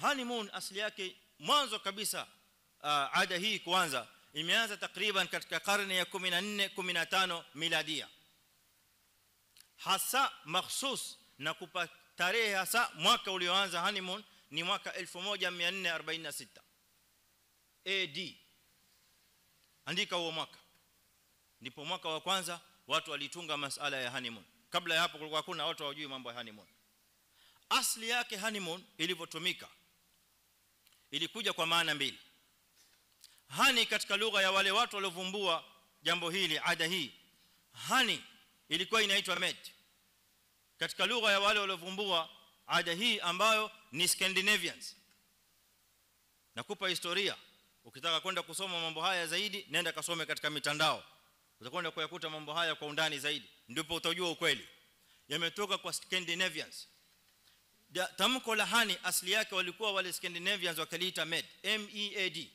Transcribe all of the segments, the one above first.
honeymoon asili yake mwanzo kabisa uh, ada hii kuanza imeanza takriban katika karne ya 14 15 miladia hasa mahsus na kupa tarehe hasa mwaka ulioanza honeymoon ni mwaka 1446 AD andika huo mwaka ndipo mwaka wa kwanza watu walitunga masala ya honeymoon kabla ya hapo kulikuwa hakuna watu hawajui mambo ya honeymoon asili yake honeymoon ilivyotumika ilikuja kwa maana mbili hani katika lugha ya wale watu waliovumbua jambo hili ada hii hani ilikuwa inaitwa med katika lugha ya wale waliovumbua ada hii ambayo ni Scandinavians nakupa historia ukitaka kwenda kusoma mambo haya zaidi nenda kasome katika mitandao utakwenda kuyakuta mambo haya kwa undani zaidi ndipo utajua ukweli yametoka kwa Scandinavians tamko la hani asili yake walikuwa wale Scandinavians wakaliita med M E A D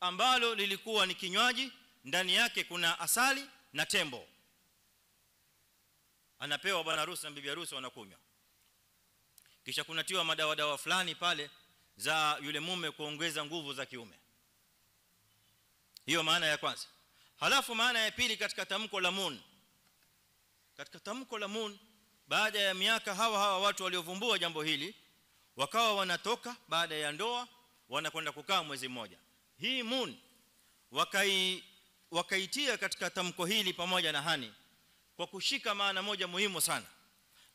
ambalo lilikuwa ni kinywaji ndani yake kuna asali na tembo anapewa bwana harusi na bibi harusi wanakunywa kisha kunatiwa madawa dawa fulani pale za yule mume kuongeza nguvu za kiume hiyo maana ya kwanza halafu maana ya pili katika tamko la mun katika tamko la mun baada ya miaka hawa hawa watu waliovumbua jambo hili wakawa wanatoka baada ya ndoa wanakwenda kukaa mwezi mmoja hii moon wakai wakaitia katika tamko hili pamoja na hani kwa kushika maana moja muhimu sana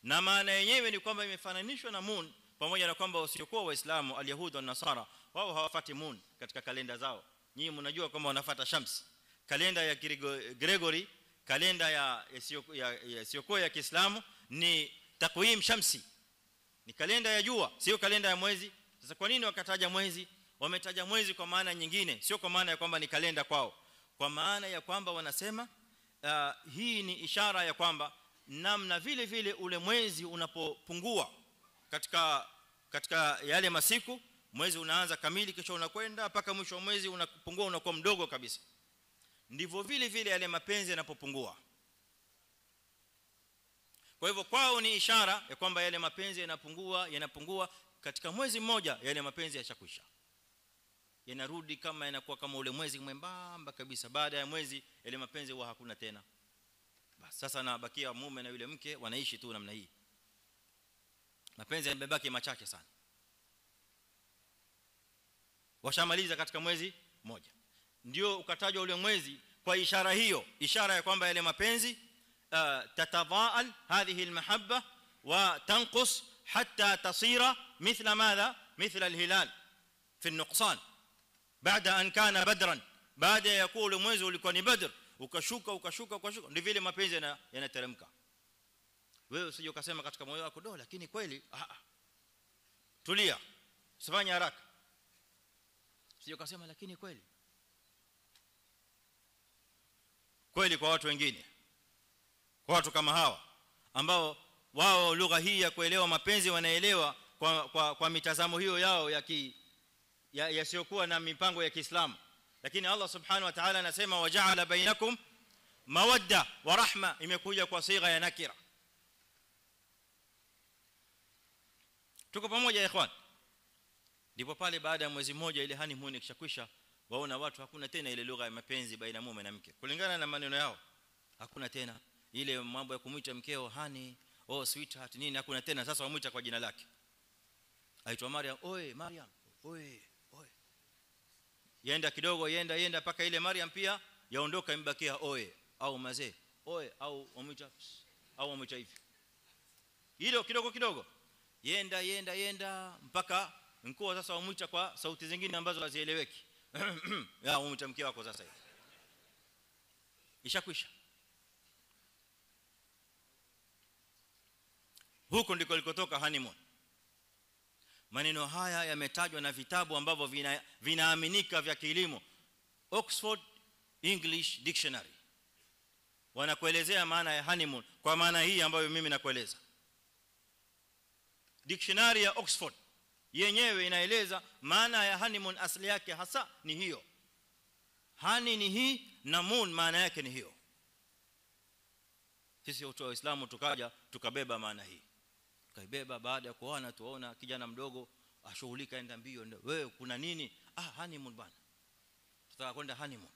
na maana yenyewe ni kwamba imefananishwa na moon pamoja na kwamba usiokuwa waislamu alyahudi na nasara wao hawafati moon katika kalenda zao nyinyi mnajua kwamba wanafuata shams kalenda ya Gregory kalenda ya isiyokuwa ya, ya Kiislamu ni takwim shamsi ni kalenda ya jua sio kalenda ya mwezi sasa kwa nini wakataja mwezi wametaja mwezi kwa maana nyingine sio kwa maana ya kwamba ni kalenda kwao kwa maana ya kwamba wanasema uh, hii ni ishara ya kwamba namna vile vile ule mwezi unapopungua katika katika yale masiku mwezi unaanza kamili kisha unakwenda mpaka mwisho wa mwezi unapungua unakuwa mdogo kabisa ndivyo vile vile yale mapenzi yanapopungua kwa hivyo kwao ni ishara ya kwamba yale mapenzi yanapungua yanapungua katika mwezi mmoja yale mapenzi yachakwisha yanarudi kama yanakuwa kama ule mwezi mwembamba kabisa baada ya mwezi yale mapenzi huwa hakuna tena basi sasa nabakia mume na yule mke wanaishi tu namna hii mapenzi yamebaki machache sana washamaliza katika mwezi mmoja ndio ukatajwa ule mwezi kwa ishara hiyo ishara ya kwamba yale mapenzi تتضاءل هذه المحبه وتنقص حتى تصير مثل ماذا مثل الهلال في النقصان بعد ان كان بدرا baada ya kuwa ule mwezi ulikuwa ni badr ukashuka ukashuka ukashuka ndivyo vile mapenzi yanateremka wewe usije ukasema katika moyo wako do lakini kweli a tulia usifanye haraka usije ukasema lakini kweli kweli kwa watu wengine kwa watu kama hawa ambao wao lugha hii ya kuelewa mapenzi wanaelewa kwa kwa, kwa mitazamo hiyo yao ya ki yasiyokuwa ya na mipango ya Kiislamu lakini Allah subhanahu wa ta'ala anasema waja'ala bainakum mawadda wa rahma imekuja kwa sigha ya nakira tuko pamoja ikhwan ndipo pale baada ya mwezi mmoja ile hani muone kishakwisha waona watu hakuna tena ile lugha ya mapenzi baina mume na mke kulingana na maneno yao hakuna tena ile mambo ya kumwita mkeo hani oh sweetheart nini hakuna tena sasa wamuita kwa jina lake aitwa Mariam oe Mariam oe oe yenda kidogo yenda yenda paka ile Mariam pia yaondoka imbakia oe au mzee oe au wamuita au wamuita hivi hilo kidogo kidogo yenda yenda yenda mpaka mkoo sasa wamuita kwa sauti zingine ambazo hazieleweki ya wamuita mkeo wako sasa hivi ishakwisha huko ndiko likotoka honeymoon maneno haya yametajwa na vitabu ambavyo vina, vinaaminika vya kilimo Oxford English Dictionary wanakuelezea maana ya honeymoon kwa maana hii ambayo mimi nakueleza dictionary ya Oxford yenyewe inaeleza maana ya honeymoon asili yake hasa ni hiyo hani ni hii na moon maana yake ni hiyo sisi watu wa islamu tukaja tukabeba maana hii kaibeba baada ya kuona tuona kijana mdogo ashughulika aenda mbio wewe kuna nini ah honeymoon bana tutaka kwenda honeymoon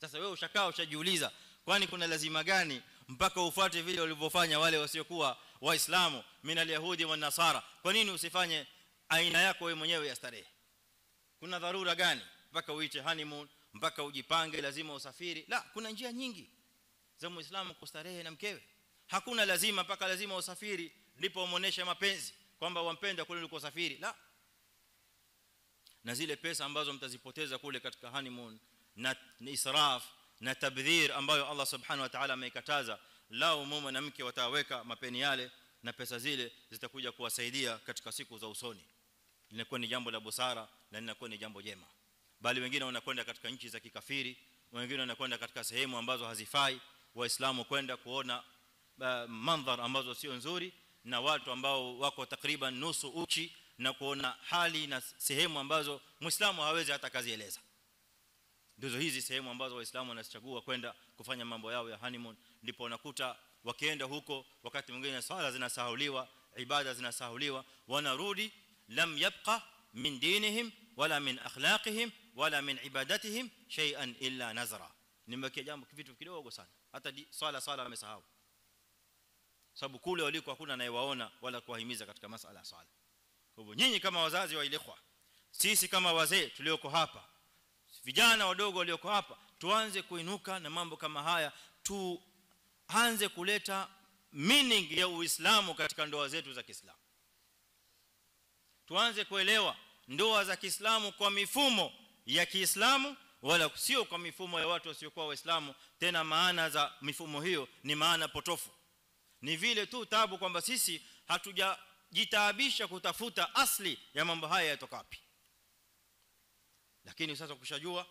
sasa wewe ushakao ushajiuliza kwani kuna lazima gani mpaka ufuate vile walivyofanya wale wasiokuwa waislamu mina yahudi na nasara kwa nini usifanye aina yako wewe mwenyewe ya starehe kuna dharura gani mpaka uite honeymoon mpaka ujipange lazima usafiri la kuna njia nyingi za muislamu kustarehe na mkewe hakuna lazima mpaka lazima usafiri ndipo umeonesha mapenzi kwamba wampenda kule safari la na zile pesa ambazo mtazipoteza kule katika honeymoon na israf na tabdhir ambayo Allah subhanahu wa ta'ala ameikataza lao mume na mke wataweka mapeni yale na pesa zile zitakuja kuwasaidia katika siku za usoni linakuwa ni jambo la busara na linakuwa ni jambo jema bali wengine wanakwenda katika nchi za kikafiri wengine wanakwenda katika sehemu ambazo hazifai waislamu kwenda kuona uh, eh, mandhari ambazo sio nzuri na watu ambao wako takriban nusu uchi na kuona hali na sehemu ambazo muislamu hawezi hata kazieleza ndizo hizi sehemu ambazo waislamu wanachagua kwenda kufanya mambo yao ya honeymoon ndipo wanakuta wakienda huko wakati mwingine swala zinasahauliwa ibada zinasahauliwa wanarudi lam yabqa min dinihim wala min akhlaqihim wala min ibadatihim shay'an illa nazra nimebakia jambo kitu kidogo sana hata swala swala wamesahau sababu kule waliko hakuna anayewaona wala kuwahimiza katika masala ya swala kwa hivyo nyinyi kama wazazi wa ilekhwa sisi kama wazee tulioko hapa vijana wadogo walioko hapa tuanze kuinuka na mambo kama haya tuanze kuleta meaning ya uislamu katika ndoa zetu za Kiislamu tuanze kuelewa ndoa za Kiislamu kwa mifumo ya Kiislamu wala sio kwa mifumo ya watu wasiokuwa waislamu tena maana za mifumo hiyo ni maana potofu ni vile tu tabu kwamba sisi hatujajitaabisha kutafuta asli ya mambo haya yatoka wapi lakini sasa ukishajua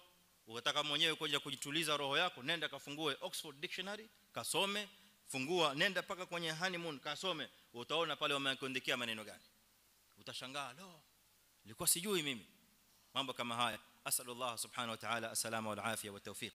unataka mwenyewe kuja kujituliza roho yako nenda kafungue Oxford dictionary kasome fungua nenda paka kwenye honeymoon kasome utaona pale wameandikia maneno gani utashangaa lo nilikuwa sijui mimi mambo kama haya asallallahu subhanahu wa ta'ala asalama wal afia wa tawfiq